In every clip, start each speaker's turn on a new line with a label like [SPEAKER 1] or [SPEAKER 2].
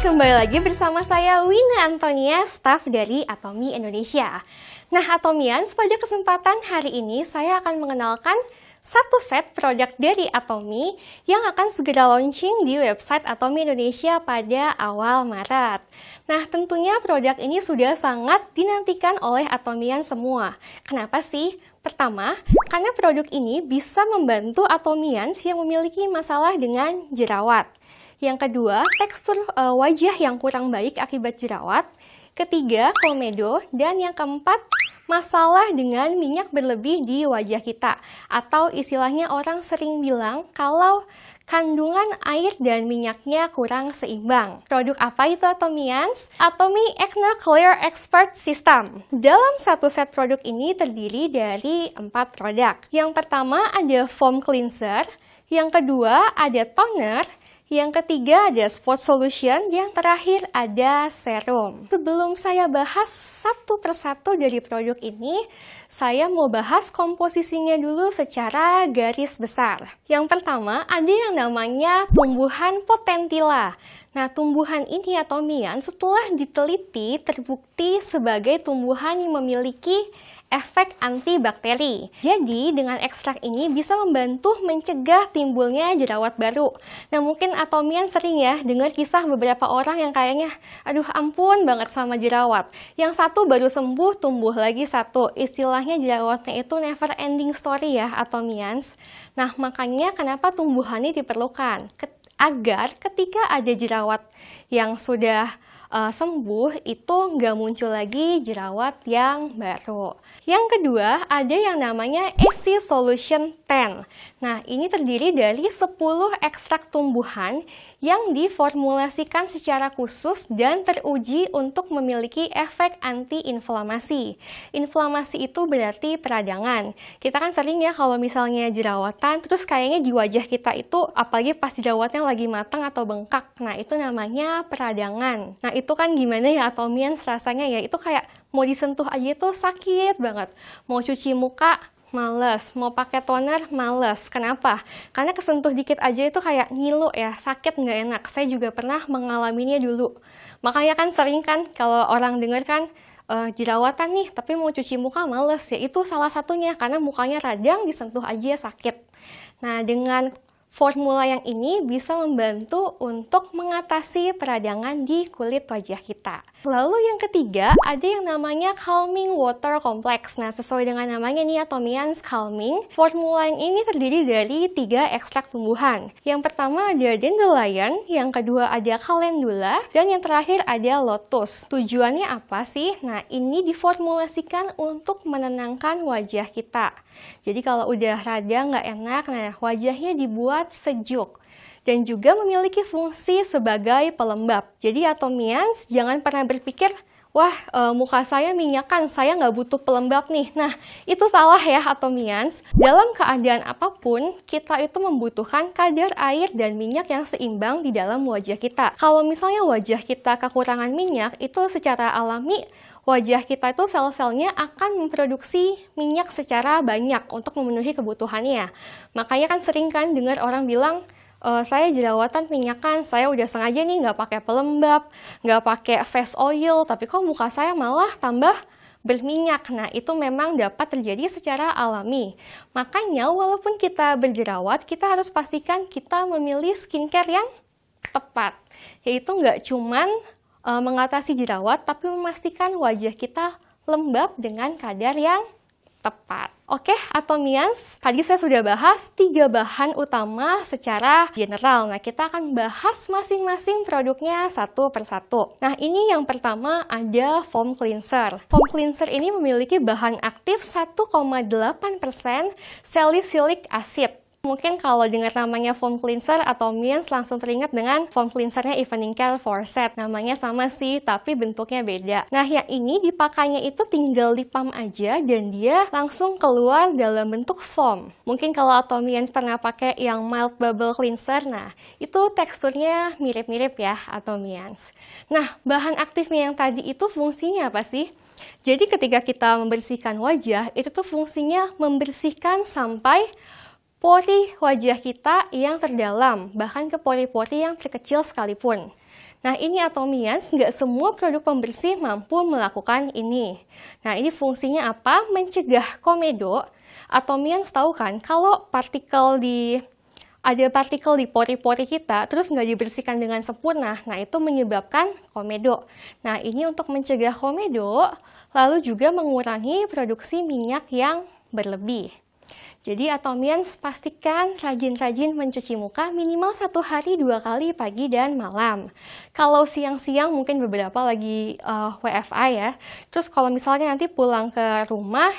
[SPEAKER 1] kembali lagi bersama saya Wina Antonia, staff dari Atomi Indonesia. Nah Atomians, pada kesempatan hari ini saya akan mengenalkan satu set produk dari Atomi yang akan segera launching di website Atomi Indonesia pada awal Maret. Nah tentunya produk ini sudah sangat dinantikan oleh Atomian semua. Kenapa sih? Pertama, karena produk ini bisa membantu Atomians yang memiliki masalah dengan jerawat. Yang kedua, tekstur uh, wajah yang kurang baik akibat jerawat. Ketiga, komedo. Dan yang keempat, masalah dengan minyak berlebih di wajah kita. Atau istilahnya orang sering bilang kalau kandungan air dan minyaknya kurang seimbang. Produk apa itu Atomians? Atomi Acne Clear Expert System. Dalam satu set produk ini terdiri dari empat produk. Yang pertama ada foam cleanser, yang kedua ada toner, yang ketiga ada spot solution, yang terakhir ada serum. Sebelum saya bahas satu persatu dari produk ini, saya mau bahas komposisinya dulu secara garis besar. Yang pertama ada yang namanya tumbuhan potentilla. Nah, tumbuhan ini atau mian setelah diteliti terbukti sebagai tumbuhan yang memiliki efek antibakteri. Jadi, dengan ekstrak ini bisa membantu mencegah timbulnya jerawat baru. Nah, mungkin atomian sering ya dengar kisah beberapa orang yang kayaknya, aduh ampun banget sama jerawat. Yang satu baru sembuh, tumbuh lagi satu. Istilahnya jerawatnya itu never ending story ya, atomians. Nah, makanya kenapa tumbuhannya diperlukan? Agar ketika ada jerawat yang sudah uh, sembuh itu nggak muncul lagi jerawat yang baru. Yang kedua ada yang namanya AC solution pen. Nah, ini terdiri dari 10 ekstrak tumbuhan yang diformulasikan secara khusus dan teruji untuk memiliki efek antiinflamasi. Inflamasi itu berarti peradangan. Kita kan sering ya kalau misalnya jerawatan, terus kayaknya di wajah kita itu apalagi pas jerawatnya lagi matang atau bengkak. Nah, itu namanya peradangan. Nah, itu kan gimana ya atomian rasanya ya, itu kayak mau disentuh aja itu sakit banget. Mau cuci muka, males. Mau pakai toner, males. Kenapa? Karena kesentuh dikit aja itu kayak ngilu ya, sakit nggak enak. Saya juga pernah mengalaminya dulu. Makanya kan sering kan kalau orang dengar kan, uh, jerawatan nih tapi mau cuci muka males ya itu salah satunya karena mukanya radang disentuh aja sakit nah dengan Formula yang ini bisa membantu untuk mengatasi peradangan di kulit wajah kita. Lalu yang ketiga, ada yang namanya Calming Water Complex. Nah, sesuai dengan namanya nih, Atomians Calming, formula yang ini terdiri dari tiga ekstrak tumbuhan. Yang pertama ada dandelion, yang kedua ada calendula, dan yang terakhir ada lotus. Tujuannya apa sih? Nah, ini diformulasikan untuk menenangkan wajah kita. Jadi kalau udah rada nggak enak, nah wajahnya dibuat sejuk dan juga memiliki fungsi sebagai pelembab. Jadi atomians jangan pernah berpikir wah e, muka saya minyakan, saya nggak butuh pelembab nih. Nah, itu salah ya atau Atomians. Dalam keadaan apapun, kita itu membutuhkan kadar air dan minyak yang seimbang di dalam wajah kita. Kalau misalnya wajah kita kekurangan minyak, itu secara alami wajah kita itu sel-selnya akan memproduksi minyak secara banyak untuk memenuhi kebutuhannya. Makanya kan sering kan dengar orang bilang, uh, saya jerawatan minyakan, saya udah sengaja nih nggak pakai pelembab, nggak pakai face oil, tapi kok muka saya malah tambah berminyak. Nah, itu memang dapat terjadi secara alami. Makanya, walaupun kita berjerawat, kita harus pastikan kita memilih skincare yang tepat. Yaitu nggak cuman uh, mengatasi jerawat, tapi memastikan wajah kita lembab dengan kadar yang tepat. Oke, atomians, tadi saya sudah bahas tiga bahan utama secara general. Nah, kita akan bahas masing-masing produknya satu per satu. Nah, ini yang pertama ada foam cleanser. Foam cleanser ini memiliki bahan aktif 1,8% salicylic acid. Mungkin kalau dengar namanya foam cleanser atau mints langsung teringat dengan foam cleansernya Evening Care set Namanya sama sih, tapi bentuknya beda. Nah, yang ini dipakainya itu tinggal dipam aja dan dia langsung keluar dalam bentuk foam. Mungkin kalau Atomians pernah pakai yang mild bubble cleanser, nah itu teksturnya mirip-mirip ya Atomians. Nah, bahan aktifnya yang tadi itu fungsinya apa sih? Jadi ketika kita membersihkan wajah, itu tuh fungsinya membersihkan sampai pori wajah kita yang terdalam, bahkan ke pori-pori yang terkecil sekalipun. Nah, ini atomians, nggak semua produk pembersih mampu melakukan ini. Nah, ini fungsinya apa? Mencegah komedo. Atomians tahu kan, kalau partikel di ada partikel di pori-pori kita, terus nggak dibersihkan dengan sempurna, nah itu menyebabkan komedo. Nah, ini untuk mencegah komedo, lalu juga mengurangi produksi minyak yang berlebih. Jadi Atomians pastikan rajin-rajin mencuci muka minimal satu hari dua kali pagi dan malam. Kalau siang-siang mungkin beberapa lagi uh, eh, WFA ya. Terus kalau misalnya nanti pulang ke rumah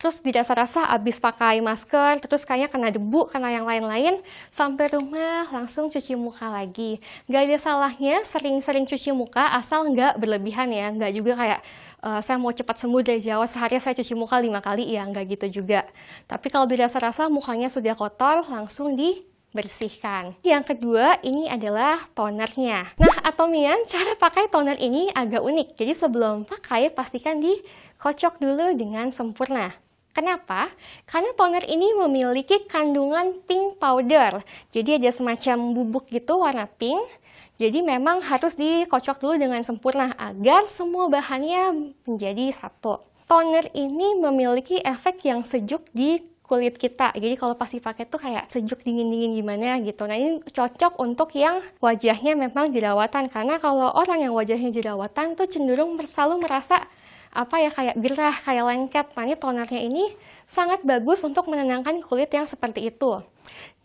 [SPEAKER 1] terus dirasa-rasa habis pakai masker, terus kayaknya kena debu, kena yang lain-lain, sampai rumah langsung cuci muka lagi. Gak ada salahnya sering-sering cuci muka, asal nggak berlebihan ya, nggak juga kayak uh, saya mau cepat sembuh dari Jawa, sehari saya cuci muka lima kali, ya nggak gitu juga. Tapi kalau dirasa-rasa mukanya sudah kotor, langsung di bersihkan. Yang kedua, ini adalah tonernya. Nah, Atomian, cara pakai toner ini agak unik. Jadi sebelum pakai, pastikan dikocok dulu dengan sempurna. Kenapa? Karena toner ini memiliki kandungan pink powder. Jadi ada semacam bubuk gitu warna pink. Jadi memang harus dikocok dulu dengan sempurna agar semua bahannya menjadi satu. Toner ini memiliki efek yang sejuk di kulit kita. Jadi kalau pas dipakai tuh kayak sejuk dingin-dingin gimana gitu. Nah ini cocok untuk yang wajahnya memang jerawatan. Karena kalau orang yang wajahnya jerawatan tuh cenderung selalu merasa apa ya kayak gerah, kayak lengket. Nah ini tonernya ini sangat bagus untuk menenangkan kulit yang seperti itu.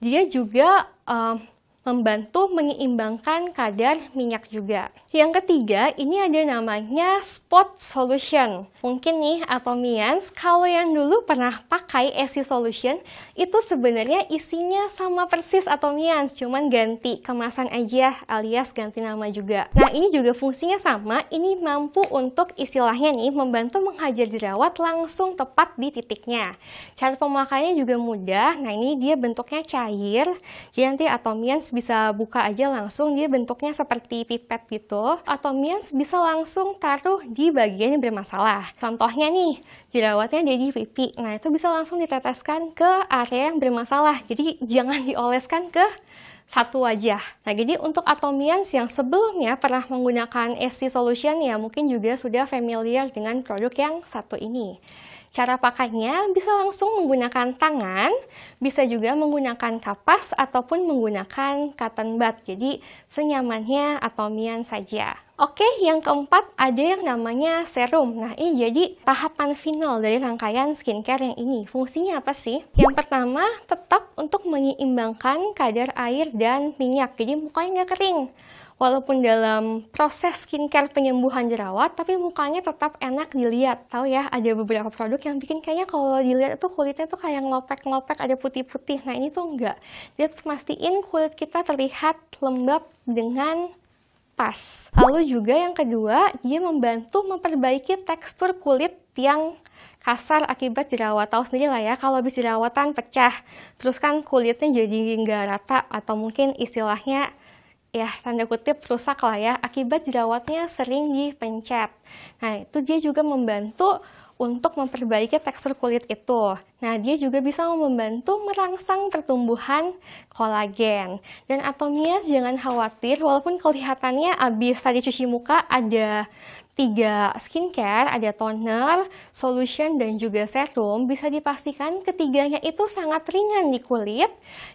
[SPEAKER 1] Dia juga uh, membantu mengimbangkan kadar minyak juga. Yang ketiga, ini ada namanya spot solution. Mungkin nih atau Atomians, kalau yang dulu pernah pakai AC solution, itu sebenarnya isinya sama persis atau Atomians, cuman ganti kemasan aja alias ganti nama juga. Nah, ini juga fungsinya sama, ini mampu untuk istilahnya nih membantu menghajar jerawat langsung tepat di titiknya. Cara pemakaiannya juga mudah, nah ini dia bentuknya cair, ganti nanti Atomians bisa buka aja langsung, dia bentuknya seperti pipet gitu. Atau means bisa langsung taruh di bagian yang bermasalah. Contohnya nih, jerawatnya ada di pipi. Nah, itu bisa langsung diteteskan ke area yang bermasalah. Jadi, jangan dioleskan ke satu wajah. Nah, jadi untuk atomians yang sebelumnya pernah menggunakan SC Solution ya, mungkin juga sudah familiar dengan produk yang satu ini. Cara pakainya bisa langsung menggunakan tangan, bisa juga menggunakan kapas ataupun menggunakan cotton bud. Jadi senyamannya atau mian saja. Oke, yang keempat ada yang namanya serum. Nah, ini jadi tahapan final dari rangkaian skincare yang ini. Fungsinya apa sih? Yang pertama, tetap untuk menyeimbangkan kadar air dan minyak. Jadi mukanya nggak kering walaupun dalam proses skincare penyembuhan jerawat, tapi mukanya tetap enak dilihat. Tahu ya, ada beberapa produk yang bikin kayaknya kalau dilihat itu kulitnya tuh kayak ngelopek-ngelopek, ada putih-putih. Nah ini tuh enggak. Dia pastiin kulit kita terlihat lembab dengan pas. Lalu juga yang kedua, dia membantu memperbaiki tekstur kulit yang kasar akibat jerawat. Tahu sendiri lah ya, kalau habis jerawatan pecah, terus kan kulitnya jadi nggak rata atau mungkin istilahnya ya tanda kutip rusak lah ya akibat jerawatnya sering dipencet. Nah itu dia juga membantu untuk memperbaiki tekstur kulit itu. Nah, dia juga bisa membantu merangsang pertumbuhan kolagen. Dan atomias jangan khawatir, walaupun kelihatannya abis ah, tadi cuci muka ada tiga skincare, ada toner, solution, dan juga serum, bisa dipastikan ketiganya itu sangat ringan di kulit,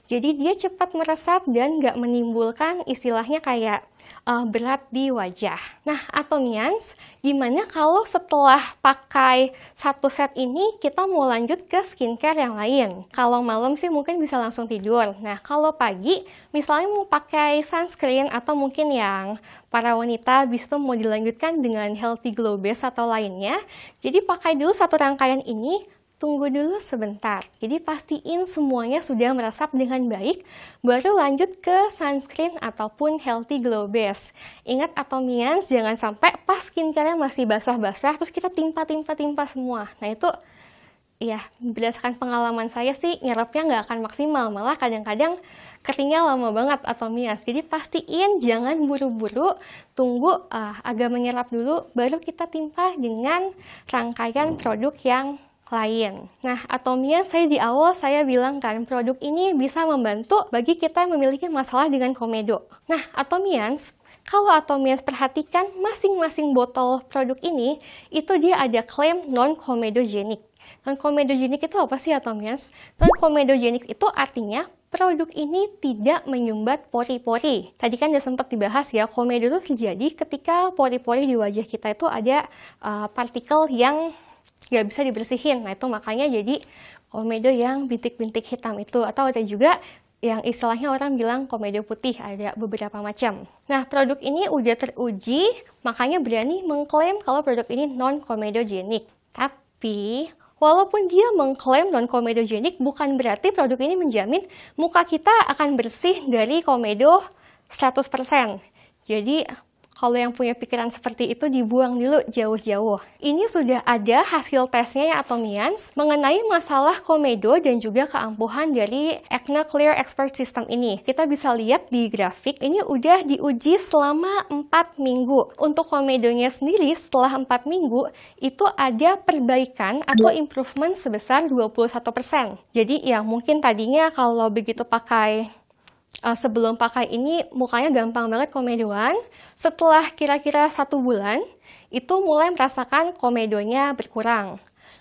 [SPEAKER 1] jadi dia cepat meresap dan nggak menimbulkan istilahnya kayak uh, berat di wajah. Nah, atomians, gimana kalau setelah pakai satu set ini kita mau lanjut ke skincare yang lain? Kalau malam sih mungkin bisa langsung tidur. Nah, kalau pagi misalnya mau pakai sunscreen atau mungkin yang para wanita bisa itu mau dilanjutkan dengan healthy glow base atau lainnya. Jadi pakai dulu satu rangkaian ini Tunggu dulu sebentar, jadi pastiin semuanya sudah meresap dengan baik, baru lanjut ke sunscreen ataupun healthy glow base. Ingat atomians, jangan sampai pas skincare masih basah-basah, terus kita timpa-timpa-timpa semua. Nah itu, ya berdasarkan pengalaman saya sih, nyerapnya nggak akan maksimal, malah kadang-kadang keringnya lama banget atomians. Jadi pastiin jangan buru-buru, tunggu uh, agak menyerap dulu, baru kita timpa dengan rangkaian produk yang klien. Nah, Atomia saya di awal saya bilang kan produk ini bisa membantu bagi kita yang memiliki masalah dengan komedo. Nah, Atomians kalau Atomians perhatikan masing-masing botol produk ini itu dia ada klaim non komedogenik. Non komedogenik itu apa sih Atomians? Non komedogenik itu artinya produk ini tidak menyumbat pori-pori. Tadi kan sudah sempat dibahas ya, komedo itu terjadi ketika pori-pori di wajah kita itu ada uh, partikel yang nggak bisa dibersihin nah itu makanya jadi komedo yang bintik-bintik hitam itu atau ada juga yang istilahnya orang bilang komedo putih ada beberapa macam. Nah, produk ini udah teruji, makanya berani mengklaim kalau produk ini non komedogenik. Tapi Walaupun dia mengklaim non-komedogenik, bukan berarti produk ini menjamin muka kita akan bersih dari komedo 100%. Jadi kalau yang punya pikiran seperti itu dibuang dulu jauh-jauh. Ini sudah ada hasil tesnya ya Atomians mengenai masalah komedo dan juga keampuhan dari Acne Clear Expert System ini. Kita bisa lihat di grafik ini udah diuji selama 4 minggu. Untuk komedonya sendiri setelah 4 minggu itu ada perbaikan atau improvement sebesar 21%. Jadi ya mungkin tadinya kalau begitu pakai uh, sebelum pakai ini mukanya gampang banget komedoan. Setelah kira-kira satu bulan, itu mulai merasakan komedonya berkurang.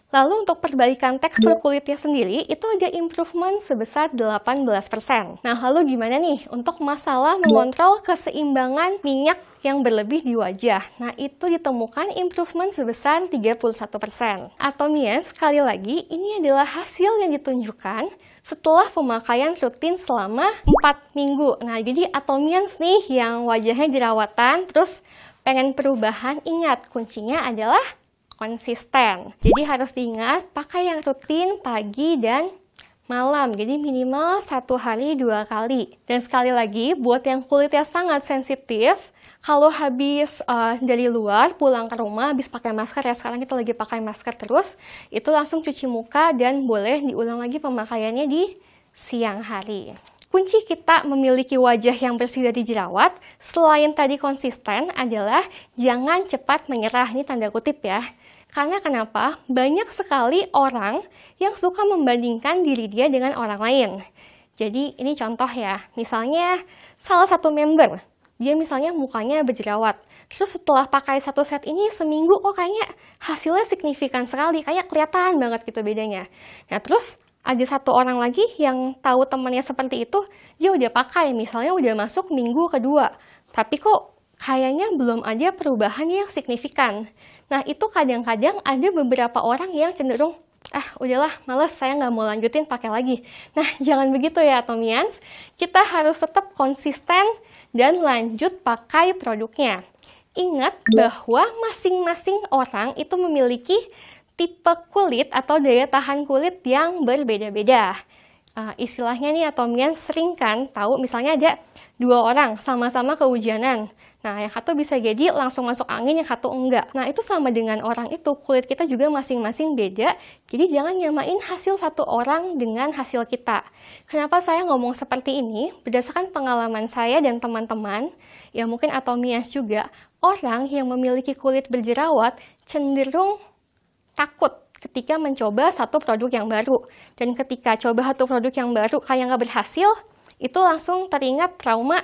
[SPEAKER 1] Lalu untuk perbaikan tekstur kulitnya sendiri, itu ada improvement sebesar 18%. Nah, lalu gimana nih untuk masalah mengontrol keseimbangan minyak yang berlebih di wajah. Nah, itu ditemukan improvement sebesar 31%. Mia, ya, sekali lagi, ini adalah hasil yang ditunjukkan setelah pemakaian rutin selama 4 minggu. Nah, jadi atomians nih yang wajahnya jerawatan, terus pengen perubahan, ingat kuncinya adalah konsisten. Jadi harus diingat pakai yang rutin pagi dan malam. Jadi minimal satu hari dua kali. Dan sekali lagi, buat yang kulitnya sangat sensitif, kalau habis uh, dari luar pulang ke rumah habis pakai masker ya sekarang kita lagi pakai masker terus, itu langsung cuci muka dan boleh diulang lagi pemakaiannya di siang hari. Kunci kita memiliki wajah yang bersih dari jerawat, selain tadi konsisten, adalah jangan cepat menyerah. Ini tanda kutip ya. Karena kenapa? Banyak sekali orang yang suka membandingkan diri dia dengan orang lain. Jadi ini contoh ya, misalnya salah satu member, dia misalnya mukanya berjerawat. Terus setelah pakai satu set ini seminggu, kok kayaknya hasilnya signifikan sekali, kayak kelihatan banget gitu bedanya. Nah terus ada satu orang lagi yang tahu temannya seperti itu, dia udah pakai, misalnya udah masuk minggu kedua, tapi kok kayaknya belum ada perubahan yang signifikan. Nah, itu kadang-kadang ada beberapa orang yang cenderung, ah udahlah males saya nggak mau lanjutin pakai lagi. Nah, jangan begitu ya Tomians, kita harus tetap konsisten dan lanjut pakai produknya. Ingat iya. bahwa masing-masing orang itu memiliki tipe kulit atau daya tahan kulit yang berbeda-beda. Uh, istilahnya nih atau atomian sering kan tahu misalnya ada dua orang sama-sama kehujanan. Nah, yang satu bisa jadi langsung masuk angin, yang satu enggak. Nah, itu sama dengan orang itu, kulit kita juga masing-masing beda. Jadi jangan nyamain hasil satu orang dengan hasil kita. Kenapa saya ngomong seperti ini? Berdasarkan pengalaman saya dan teman-teman, ya mungkin atau Mias juga, orang yang memiliki kulit berjerawat cenderung takut ketika mencoba satu produk yang baru. Dan ketika coba satu produk yang baru kayak nggak berhasil, itu langsung teringat trauma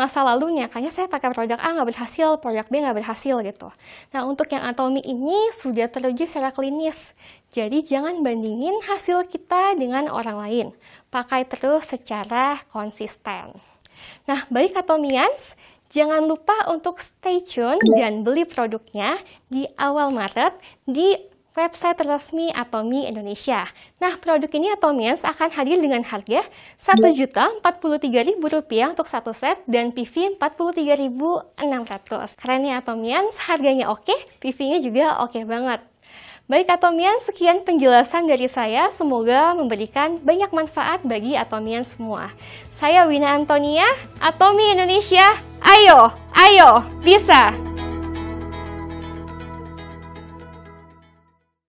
[SPEAKER 1] masa lalunya. Kayaknya saya pakai produk A nggak berhasil, produk B nggak berhasil gitu. Nah untuk yang atomi ini sudah teruji secara klinis. Jadi jangan bandingin hasil kita dengan orang lain. Pakai terus secara konsisten. Nah baik atomians, Jangan lupa untuk stay tune iya. dan beli produknya di awal Maret di website resmi Atomi Indonesia. Nah, produk ini Atomians akan hadir dengan harga iya. Rp1.043.000 untuk satu set dan PV Rp43.600. Keren ya Atomians, harganya oke, PV-nya juga oke banget. Baik Atomian, sekian penjelasan dari saya. Semoga memberikan banyak manfaat bagi Atomian semua. Saya Wina Antonia, Atomi Indonesia. Ayo, ayo, bisa!